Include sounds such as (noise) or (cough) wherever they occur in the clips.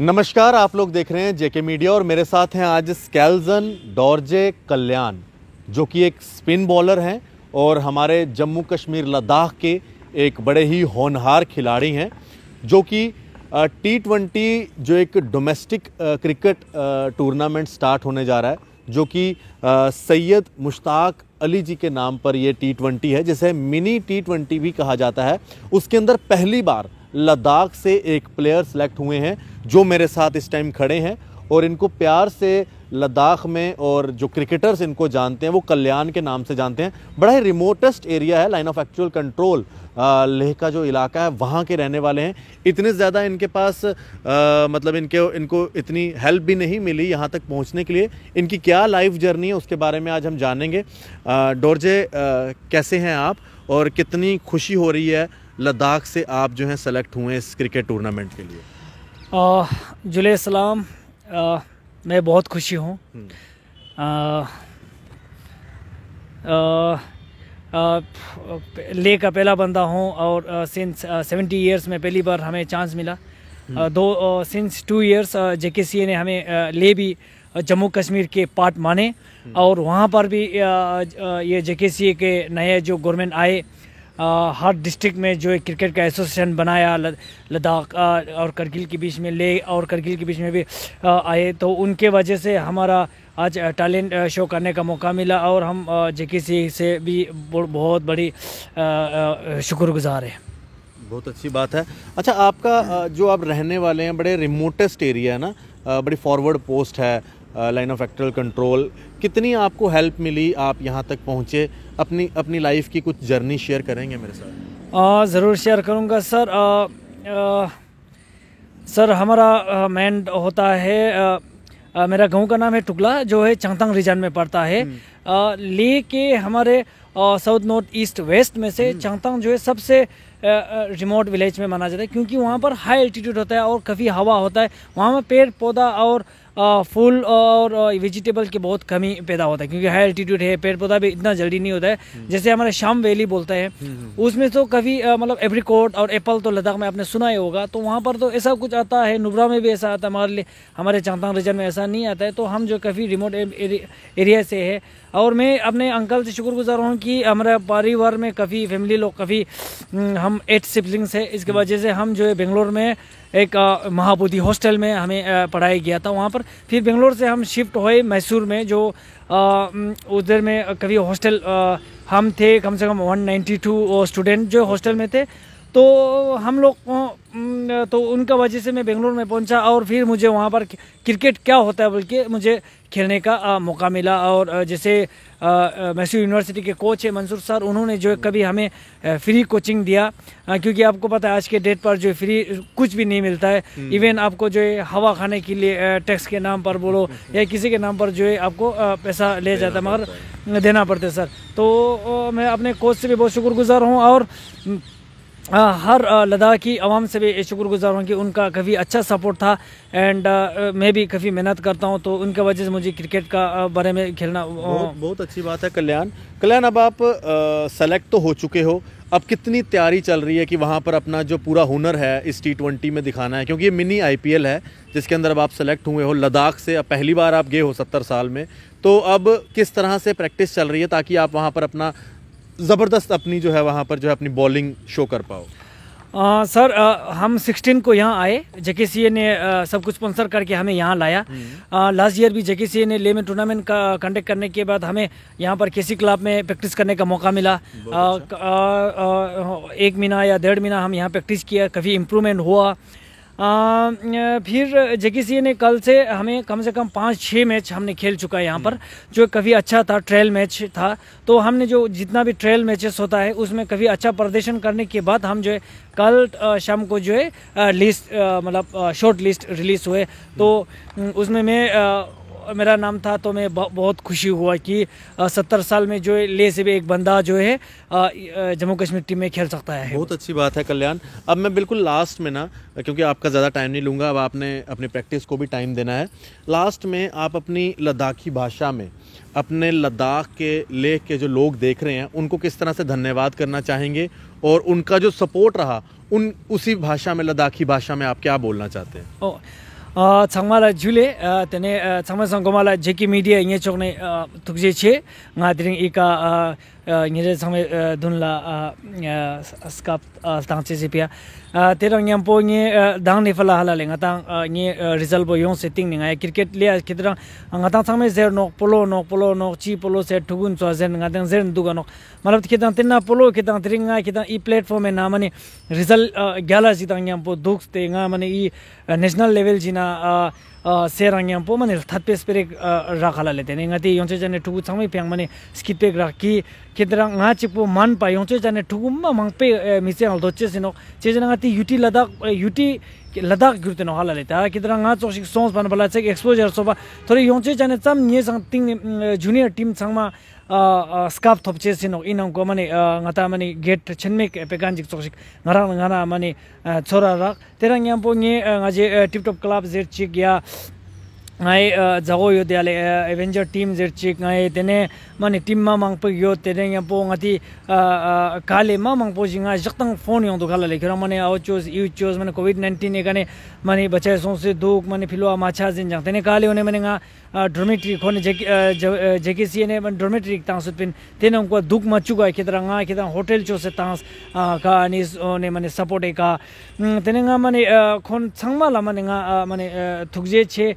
नमस्कार आप लोग देख रहे हैं जेके मीडिया और मेरे साथ हैं आज स्कैल्जन डॉर्जे कल्याण जो कि एक स्पिन बॉलर हैं और हमारे जम्मू कश्मीर लद्दाख के एक बड़े ही होनहार खिलाड़ी हैं जो कि टी ट्वेंटी जो एक डोमेस्टिक क्रिकेट टूर्नामेंट स्टार्ट होने जा रहा है जो कि सैयद मुश्ताक अली जी के नाम पर ये टी ट्वेंटी है जिसे मिनी टी ट्वेंटी भी कहा जाता है उसके अंदर पहली बार लद्दाख से एक प्लेयर सेलेक्ट हुए हैं जो मेरे साथ इस टाइम खड़े हैं और इनको प्यार से लद्दाख में और जो क्रिकेटर्स इनको जानते हैं वो कल्याण के नाम से जानते हैं बड़ा ही रिमोटेस्ट एरिया है line of actual control Leh का जो इलाका है वहाँ के रहने वाले हैं इतने ज़्यादा इनके पास आ, मतलब इनके इनको इतनी हेल्प भी नहीं मिली यहाँ तक पहुँचने के लिए इनकी क्या लाइफ जर्नी है उसके बारे में आज हम जानेंगे डोरजे कैसे हैं आप और कितनी खुशी हो रही है लद्दाख से आप जो हैं सेलेक्ट हुए इस क्रिकेट टूर्नामेंट के लिए जुले सलाम मैं बहुत खुशी हूँ हम्म। ले का पहला बंदा हूँ और सिंस सेवेंटी ईयर्स में पहली बार हमें चांस मिला हम्म। आ, दो सिंस टू ईयर्स जेके ने हमें आ, ले भी जम्मू कश्मीर के पार्ट माने हम्म। और वहाँ पर भी आ, ये जेके के नए जो गवर्नमेंट आए हर डिस्ट्रिक्ट में जो एक क्रिकेट का एसोसिएशन बनाया लद्दाख और करगिल के बीच में ले और करगिल के बीच में भी आए तो उनके वजह से हमारा आज टैलेंट शो करने का मौका मिला और हम जे से भी बहुत बड़ी शुक्रगुजार हैं बहुत अच्छी बात है अच्छा आपका जो आप रहने वाले हैं बड़े रिमोटेस्ट एरिया है ना बड़ी फॉरवर्ड पोस्ट है लाइन ऑफ एक्टरल कंट्रोल कितनी आपको हेल्प मिली आप यहाँ तक पहुँचे अपनी अपनी लाइफ की कुछ जर्नी शेयर करेंगे मेरे साथ ज़रूर शेयर करूँगा सर आ, आ, सर हमारा मैंड होता है आ, मेरा गांव का नाम है टुकला जो है चांगतांग रीजन में पड़ता है हम्म। ले के हमारे साउथ नॉर्थ ईस्ट वेस्ट में से हम्म। चांगतांग जो है सबसे रिमोट विलेज में माना जाता है क्योंकि वहाँ पर हाई एल्टीट्यूड होता है और काफ़ी हवा होता है वहाँ पर पेड़ पौधा और फूल और वेजिटेबल की बहुत कमी पैदा होता है क्योंकि हाई एल्टीट्यूड है पेड़ पौधा भी इतना जल्दी नहीं होता है हम्म। जैसे हमारे शाम वैली बोलते हैं हम्म, उसमें तो कभी मतलब एप्रिकोट और एप्पल तो लद्दाख में आपने सुना ही होगा तो वहाँ पर तो ऐसा कुछ आता है नुब्रा में भी ऐसा आता है हमारे लिए हमारे चांतांग रीजन में ऐसा नहीं आता है तो हम जो काफ़ी रिमोट एरिया से है और मैं अपने अंकल से शुक्रगुजार हूँ कि हमारे परिवार में काफ़ी फैमिली लोग काफ़ी हम्म, हम एट सिबलिंग्स है इसके वजह से हम जो है बेंगलोर में एक महाबोधि हॉस्टल में हमें पढ़ाया गया था वहाँ पर फिर बेंगलोर से हम शिफ्ट हुए मैसूर में जो हम्म, उधर में कभी हॉस्टल हम थे कम से कम 192 स्टूडेंट जो हॉस्टल में थे तो हम लोग को तो उनका वजह से मैं बेंगलोर में पहुंचा और फिर मुझे वहाँ पर क्रिकेट क्या होता है बोल के मुझे खेलने का मौका मिला और जैसे मैसूर यूनिवर्सिटी के कोच है मंसूर सर उन्होंने जो कभी हमें फ्री कोचिंग दिया क्योंकि आपको पता है आज के डेट पर जो फ्री कुछ भी नहीं मिलता है हम्म। इवन आपको जो है हवा खाने के लिए टैक्स के नाम पर बोलो (laughs) या किसी के नाम पर जो है आपको पैसा ले जाता है मगर देना पड़ता है सर तो मैं अपने कोच से भी बहुत शुक्रगुजार हूँ और हर लद्दाख की आवाम से भी शुक्रगुजार हूँ कि उनका काफ़ी अच्छा सपोर्ट था एंड मैं भी काफ़ी मेहनत करता हूँ तो उनके वजह से मुझे क्रिकेट का बारे में खेलना बहुत, बहुत अच्छी बात है कल्याण कल्याण अब आप सेलेक्ट तो हो चुके हो अब कितनी तैयारी चल रही है कि वहाँ पर अपना जो पूरा हुनर है इस टी ट्वेंटी में दिखाना है क्योंकि ये मिनी आई है जिसके अंदर अब आप सेलेक्ट हुए हो लद्दाख से अब पहली बार आप गए हो सत्तर साल में तो अब किस तरह से प्रैक्टिस चल रही है ताकि आप वहाँ पर अपना ज़बरदस्त अपनी जो है वहाँ पर जो है अपनी बॉलिंग शो कर पाओ आ, सर आ, हम 16 को यहाँ आए जेके सी ए ने आ, सब कुछ स्पॉन्सर करके हमें यहाँ लाया लास्ट हम्म। ईयर भी जेके सी ए ने ले में टूर्नामेंट का कंडक्ट करने के बाद हमें यहाँ पर केसी क्लब में प्रैक्टिस करने का मौका मिला आ, अच्छा। आ, आ, एक महीना या डेढ़ महीना हम यहाँ प्रैक्टिस किया काफ़ी इम्प्रूवमेंट हुआ फिर जगीसिए ने कल से हमें कम से कम पाँच छः मैच हमने खेल चुका है यहाँ पर हम्म। जो कभी अच्छा था ट्रायल मैच था तो हमने जो जितना भी ट्रायल मैचेस होता है उसमें कभी अच्छा प्रदर्शन करने के बाद हम जो है कल शाम को जो है लिस्ट मतलब शॉर्ट लिस्ट रिलीज़ हुए तो हम्म। हम्म, उसमें मैं मेरा नाम था तो मैं बहुत खुशी हुआ कि सत्तर साल में जो ले से भी एक बंदा जो है जम्मू कश्मीर टीम में खेल सकता है बहुत अच्छी बात है कल्याण अब मैं बिल्कुल लास्ट में ना क्योंकि आपका ज़्यादा टाइम नहीं लूँगा अब आपने अपनी प्रैक्टिस को भी टाइम देना है लास्ट में आप अपनी लद्दाखी भाषा में अपने लद्दाख के लेह के जो लोग देख रहे हैं उनको किस तरह से धन्यवाद करना चाहेंगे और उनका जो सपोर्ट रहा उन उसी भाषा में लद्दाखी भाषा में आप क्या बोलना चाहते हैं changmala jule ngire samme dunla la skap tang chi sipia te rang yam po ngi dang ni phala hala lenga tang ngi result bo yong setting ni nga cricket le a kidra nga tang samme zer no polo no polo no chi polo se thugun cho zen nga dang zer du ga no malab ki dang tin polo ki dang tring nga ki e platform e na mani result gala ji tang yam po duk te nga mani e national level ji na Se Rangyam Po Manir Tat Pes Perek Rak Hal Hal Hale Yonche Jani Tuku Tsang Mi Mani Skit Pek Ki Kedran Ngachi Po Man ah, Pa Yonche Jani Tuku Ma Mang Pe eh, Mi Se Hal Dhoche Sinok Chechana Ngati Yuti eh, Yuti Tene ah, Sons Chek Exposure Soba Yonche Tsam Nye Ting mm, Junior Team scarf top che sino inon go mani ngata mani get chen me pe gan jik chok ngara ngara mani chora ra terang yam po nge nga je tip top club zer chik ya ngai uh, jago yo de ale uh, avenger team zer chi ngai tene mani team ma mang pe yo tene ya po ngati uh, kale ma mang po jinga jaktang phone yo do kala le au chos you chos covid 19 e gane mani bachai so se duk mani philwa ma cha jin jang tene kale one mani nga dormitory khone je je ke cne dormitory ta sut pin tene ko duk ma chu ga ke nga ke hotel chos ta ka ni one mani support e ka mm, tene nga mani khon changma la nga thukje che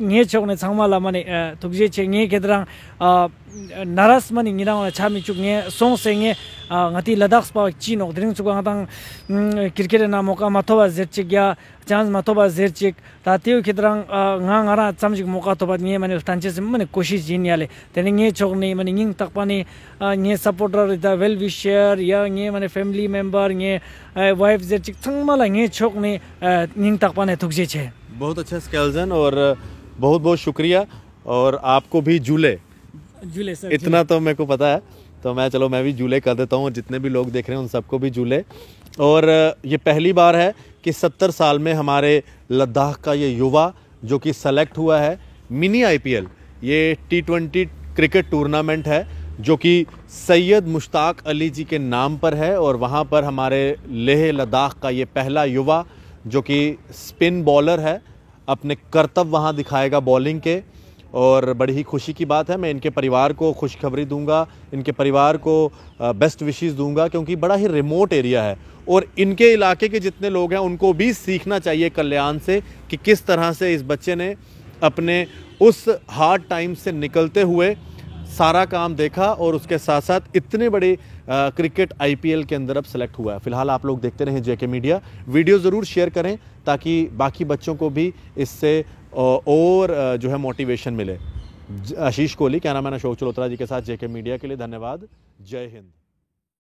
nye chokne tsangma la mani tukje che nye kedrang naras mani nye rangwa chami chuk nye song se nye ngati ladaks pa wak chi nok dring tsukwa ngatang kirkere na moka matoba zirchik ya chans matoba zirchik ta tiyo kedrang nga nga ra tsamchik moka toba nye mani tanche se mani koshi jini ya le teni nye बहुत अच्छा scales और बहुत बहुत शुक्रिया और आपको भी झूले झूले सर इतना तो मेरे को पता है तो मैं चलो मैं भी झूले कर देता हूँ जितने भी लोग देख रहे हैं उन सबको भी झूले और ये पहली बार है कि सत्तर साल में हमारे लद्दाख का ये युवा जो कि सेलेक्ट हुआ है मिनी आईपीएल ये टी ट्वेंटी क्रिकेट टूर्नामेंट है जो कि सैयद मुश्ताक अली जी के नाम पर है और वहाँ पर हमारे लेह लद्दाख का ये पहला युवा जो कि स्पिन बॉलर है अपने कर्तव्य वहाँ दिखाएगा बॉलिंग के और बड़ी ही खुशी की बात है मैं इनके परिवार को खुशखबरी दूंगा इनके परिवार को बेस्ट विशेज़ दूंगा क्योंकि बड़ा ही रिमोट एरिया है और इनके इलाके के जितने लोग हैं उनको भी सीखना चाहिए कल्याण से कि किस तरह से इस बच्चे ने अपने उस हार्ड टाइम से निकलते हुए सारा काम देखा और उसके साथ साथ इतने बड़े आ, क्रिकेट आईपीएल के अंदर अब सेलेक्ट हुआ है फिलहाल आप लोग देखते रहें जेके मीडिया वीडियो ज़रूर शेयर करें ताकि बाकी बच्चों को भी इससे और जो है मोटिवेशन मिले आशीष कोहली क्या नाम है अशोक चलोत्रा जी के साथ जेके मीडिया के लिए धन्यवाद जय हिंद